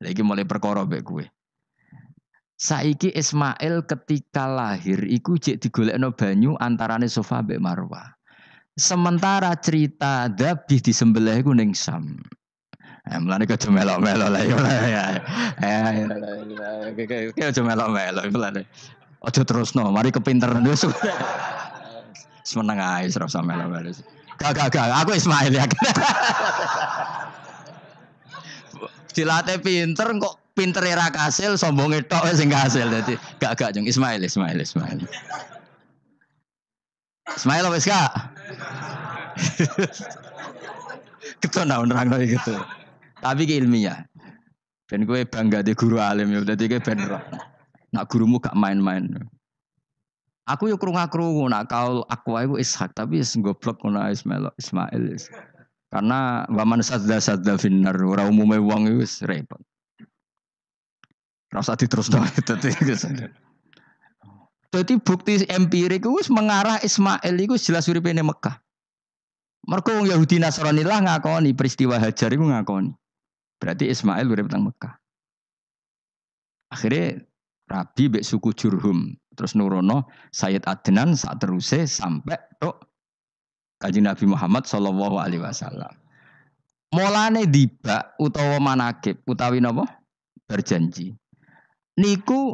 Lagi mulai perkara mbek kowe. Saiki Ismail ketika lahir iku cek digolekno banyu antarane Sofa mbek Marwah. Sementara cerita dabi disembelih iku ning Sam. Eh, mulane kok melok melo lah ya. Eh, kok aja melo ya, mulane. Aja terusno, mari kepinteran wis. Semeneng ae serasa melo-melo. Gak gak gak, aku Ismail ya. Dilatih pinter kok pinter era kasil sombong itu sing hasil jadi gak gak jeng Ismail Ismail Ismail Ismail wes gak kita nak nerang lagi gitu tapi ke ilmiah ben gue bangga di guru alim ya jadi gue ben nak gurumu gak main-main aku yuk kerungu kerungu nak kau aku aku ishak tapi es kau nak Ismail Ismail, Ismail. Karena waman sadda sadda finnar ora umume wong iku wis repot. Rasa dong itu. Jadi bukti empirik itu mengarah Ismail itu jelas suri ning Mekah. Mereka orang Yahudi Nasrani lah ngakoni peristiwa Hajar itu ngakoni. Berarti Ismail urip teng Mekah. Akhirnya Rabi bek suku Jurhum terus nurono Sayyid Adnan saat terusé sampai tok Kanjeng Nabi Muhammad Shallallahu alaihi wasallam. Molane dibak utawa manakib utawi napa? Berjanji. Niku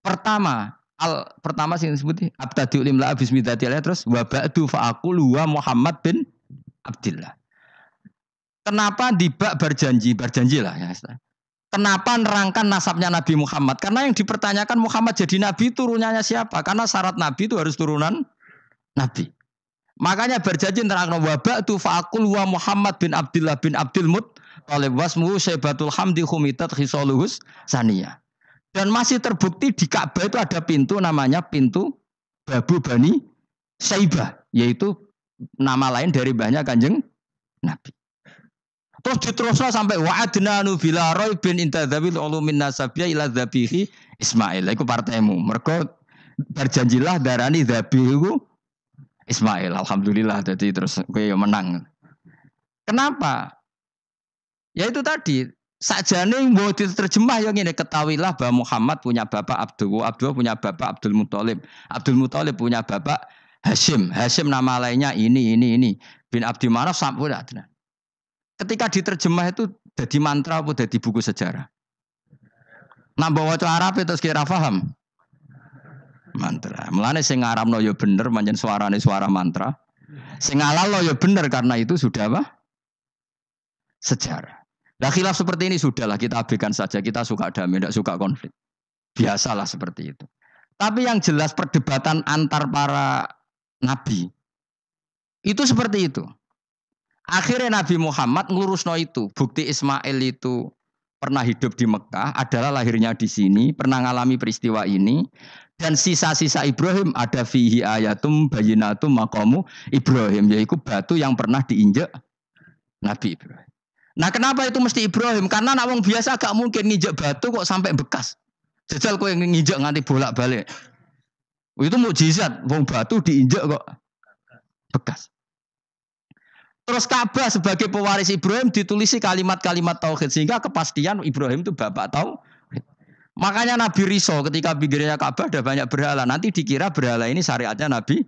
pertama al pertama sing disebut abtadi ulimla abis midatillah terus wa ba'du fa aku luwa Muhammad bin Abdullah. Kenapa dibak berjanji? Berjanji lah ya. Kenapa nerangkan nasabnya Nabi Muhammad? Karena yang dipertanyakan Muhammad jadi Nabi turunannya siapa? Karena syarat Nabi itu harus turunan Nabi. Makanya berjanji nerangno wabak tu fakul wa Muhammad bin Abdullah bin Abdul Mut oleh wasmu Syaibatul Hamdi Humitat Hisoluhus Sania. Dan masih terbukti di Ka'bah itu ada pintu namanya pintu Babu Bani Saibah, yaitu nama lain dari banyak kanjeng Nabi. Terus diteruslah sampai wa'adna nu bilaroy bin intadabil ulumin nasabiyah ila dzabihi Ismail. Itu partemu. Mereka berjanjilah darani dabihu Ismail. Alhamdulillah jadi terus gue ya menang. Kenapa? Ya itu tadi sajane mau diterjemah yang ini ya ketahuilah bahwa Muhammad punya bapak Abdul, Abdul punya bapak Abdul Muthalib, Abdul Muthalib punya bapak Hashim, Hashim nama lainnya ini ini ini bin Abdi Manaf sampun Ketika diterjemah itu jadi mantra atau jadi buku sejarah. Nambah wajah Arab itu kira faham mantra. Melane sing ngaramno ya bener suara suarane suara mantra. Sing ngalalo ya bener karena itu sudah apa? Sejarah. Lah khilaf seperti ini sudahlah kita abaikan saja. Kita suka damai, tidak suka konflik. Biasalah seperti itu. Tapi yang jelas perdebatan antar para nabi itu seperti itu. Akhirnya Nabi Muhammad ngurusno itu. Bukti Ismail itu pernah hidup di Mekah adalah lahirnya di sini, pernah ngalami peristiwa ini dan sisa-sisa Ibrahim ada fihi ayatum bayinatum makomu Ibrahim yaitu batu yang pernah diinjak Nabi Ibrahim. Nah kenapa itu mesti Ibrahim? Karena nawang biasa gak mungkin injak batu kok sampai bekas. Jajal kok nginjak nganti bolak-balik. Itu mujizat wong batu diinjak kok bekas. Terus Ka'bah sebagai pewaris Ibrahim ditulisi kalimat-kalimat tauhid sehingga kepastian Ibrahim itu bapak tau Makanya Nabi Riso ketika pinggirnya Ka'bah ada banyak berhala. Nanti dikira berhala ini syariatnya Nabi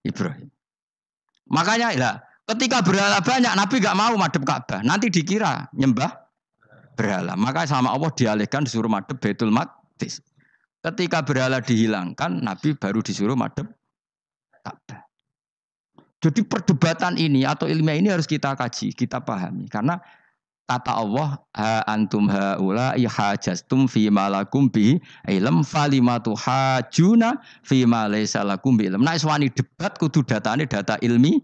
Ibrahim. Makanya lah, ketika berhala banyak Nabi gak mau madep Ka'bah. Nanti dikira nyembah berhala. Maka sama Allah dialihkan disuruh madep Baitul Maqdis. Ketika berhala dihilangkan, Nabi baru disuruh madep Ka'bah. Jadi perdebatan ini atau ilmiah ini harus kita kaji, kita pahami. Karena kata Allah ha antum haula ihajastum fi malakum bi ilm falimatu hajuna fi ma laysa lakum bi ilm. Nek nah, wani debat kudu datane data ilmi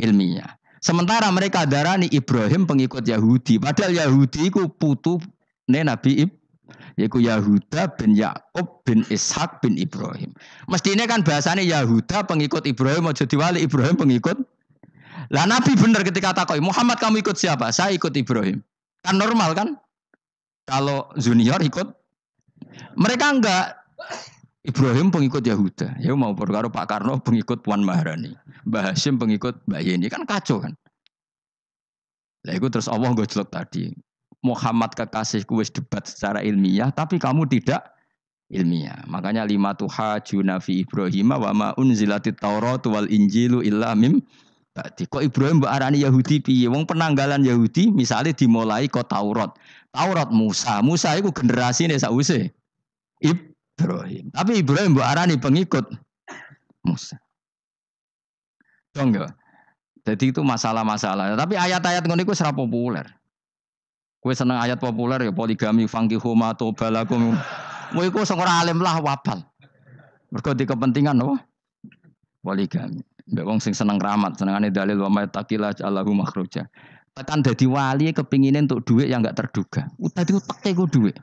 ilmiah. Sementara mereka darani Ibrahim pengikut Yahudi, padahal Yahudi ku putu ne Nabi Ib yaitu Yahuda bin Yakub bin Ishak bin Ibrahim. Mestinya kan bahasanya Yahuda pengikut Ibrahim mau jadi wali Ibrahim pengikut lah Nabi benar ketika takoi Muhammad kamu ikut siapa? Saya ikut Ibrahim. Kan normal kan? Kalau junior ikut mereka enggak Ibrahim pengikut Yahuda, ya mau perkara Pak Karno pengikut Puan Maharani, Mbah Hashim pengikut Mbak Yeni kan kacau kan. Lah itu terus Allah celok tadi. Muhammad kekasihku wis debat secara ilmiah tapi kamu tidak ilmiah. Makanya lima tuha junafi Ibrahim wa ma unzilatit Taurat wal Injilu illa mim tadi Kok Ibrahim mbak arani Yahudi piye? Wong penanggalan Yahudi misalnya dimulai kok Taurat. Taurat Musa. Musa itu generasi ini sause. Ibrahim. Tapi Ibrahim mbak arani pengikut Musa. Dong Jadi itu masalah-masalah. Tapi ayat-ayat ngono iku serap populer. Kue seneng ayat populer ya poligami fangki homa toba lakum. Mau ikut seorang alim lah wabal. Mergo kepentingan loh Poligami. Mbak wong sing seneng keramat, senengane dalil wa mayat takilah jalahu makhraja. Tekan dadi wali kepinginan untuk duit yang gak terduga. Udah itu e teke gue duit.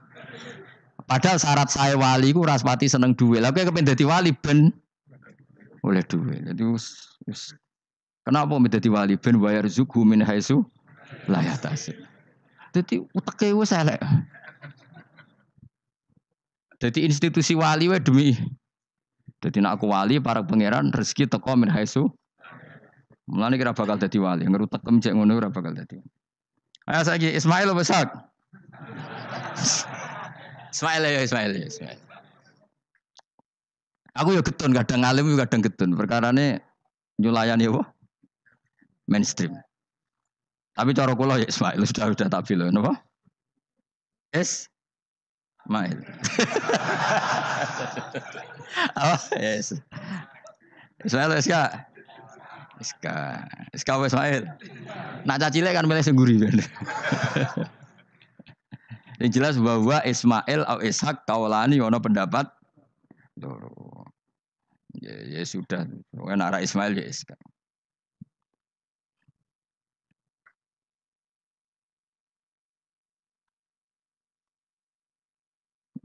Padahal syarat saya wali gue raspati seneng duit. Lalu kayak kepengin jadi wali ben oleh duit. Jadi us, us. Kenapa menjadi wali ben bayar zuku min haisu layak tasik. Jadi utake gue elek. Jadi institusi wali gue demi jadi nak aku wali para pangeran rezeki teko min haisu. Mulane kira bakal jadi wali, ngerutek cek ngono ora bakal dadi. Ayo saiki Ismail apa sak? Ismail ya Ismail ya Ismail. Aku ya ketun, kadang alim ya kadang ketun, getun. nyulayan ya wah. Mainstream. Tapi cara kula ya Ismail sudah sudah tak bilo napa? Yes. Mail. Apa? Yes. Ismail Iska? Iska. Iska apa Ismail? Nak cacile kan milih seguri kan. Yang jelas bahwa Ismail atau Ishak Taulani ono pendapat Ya, ya sudah, kan arah Ismail ya Iska.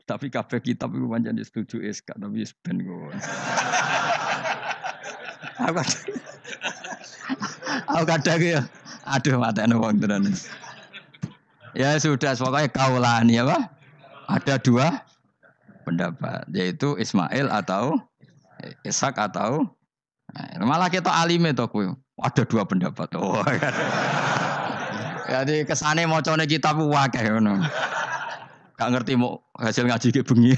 Tapi kabeh kitab iku pancen setuju SK tapi wis ben Aku aku kadang ya aduh matene wong Ya sudah, pokoknya kaulani apa? Ada dua pendapat, yaitu Ismail atau Ishak atau nah, malah kita alim itu aku. Ada dua pendapat. Oh, kan. Jadi mau mocone kitab wakai kayaknya. Gak ngerti mau hasil ngaji ke bengi.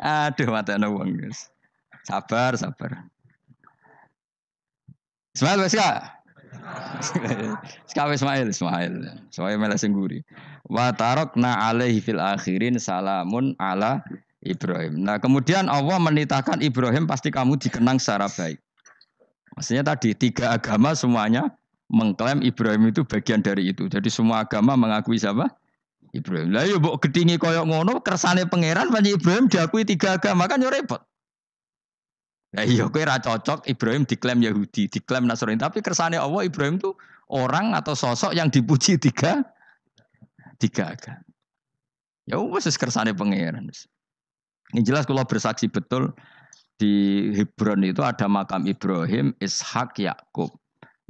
Aduh mata uang guys. Sabar, sabar. Ismail wes gak? Sekawe Ismail, Ismail. Soalnya malah singguri. Wa tarokna alaihi fil akhirin salamun ala Ibrahim. Nah kemudian Allah menitahkan Ibrahim pasti kamu dikenang secara baik. Maksudnya tadi tiga agama semuanya mengklaim Ibrahim itu bagian dari itu. Jadi semua agama mengakui siapa? Ibrahim. Lah yo ya, mbok gedingi koyok ngono kersane pangeran panji Ibrahim diakui tiga agama kan yo repot. Lah iya kowe ra cocok Ibrahim diklaim Yahudi, diklaim Nasrani, tapi kersane Allah Ibrahim itu orang atau sosok yang dipuji tiga tiga agama. Ya wis kersane pangeran. Ini jelas kalau bersaksi betul di Hebron itu ada makam Ibrahim, Ishak, Yakub.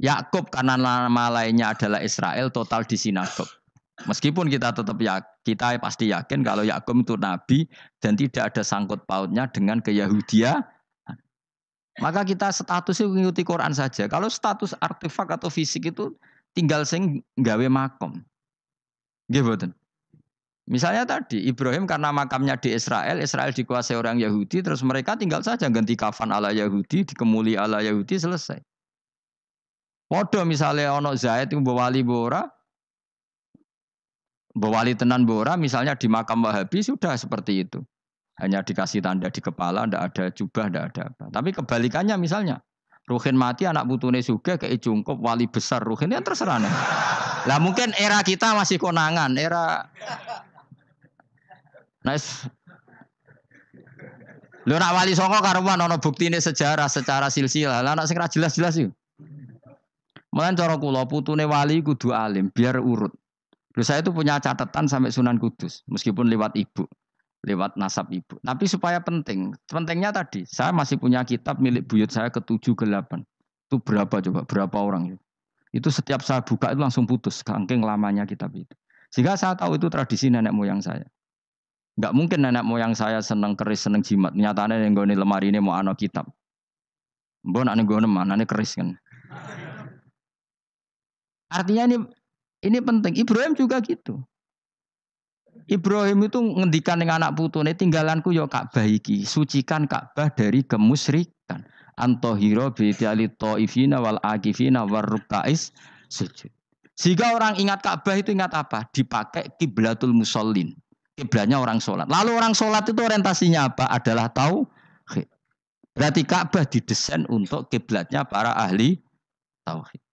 Yakub karena nama lainnya adalah Israel total di sinagog. Meskipun kita tetap ya kita pasti yakin kalau Yakub itu nabi dan tidak ada sangkut pautnya dengan keyahudia. Maka kita statusnya mengikuti Quran saja. Kalau status artefak atau fisik itu tinggal sing gawe makom. Gitu. Misalnya tadi Ibrahim karena makamnya di Israel, Israel dikuasai orang Yahudi, terus mereka tinggal saja ganti kafan ala Yahudi, dikemuli ala Yahudi selesai. Podo misalnya Ono Zaid bawa wali bawa Wali tenan Bora misalnya di makam Wahabi sudah seperti itu. Hanya dikasih tanda di kepala, tidak ada jubah, tidak ada apa. Tapi kebalikannya misalnya, Ruhin mati anak Butune juga kayak jungkup wali besar Ruhin yang terserah nih. Lah mungkin era kita masih konangan, era Nice. Lu nak wali songo karuan ono ini sejarah secara silsilah. Lah anak segera jelas-jelas iki. Mulan cara kula putune wali kudu alim biar urut. Lalu saya itu punya catatan sampai Sunan Kudus meskipun lewat ibu, lewat nasab ibu. Tapi supaya penting, pentingnya tadi saya masih punya kitab milik buyut saya ke ke delapan. Itu berapa coba? Berapa orang itu? Itu setiap saya buka itu langsung putus, kangking lamanya kitab itu. Sehingga saya tahu itu tradisi nenek moyang saya. Enggak mungkin nenek moyang saya seneng keris, seneng jimat. Nyatanya yang gue lemari ini mau anak kitab. Mbok nak gue mana keris kan. Artinya ini ini penting. Ibrahim juga gitu. Ibrahim itu ngendikan dengan anak putune tinggalanku yo Ka'bah iki, sucikan Ka'bah dari kemusyrikan. Antohiro bi'ali ta'ifina wal akifina warrukais sujud. Jika orang ingat Ka'bah itu ingat apa? Dipakai kiblatul musallin. Kiblatnya orang sholat. Lalu orang sholat itu orientasinya apa? Adalah tahu. Berarti Ka'bah didesain untuk kiblatnya para ahli tauhid.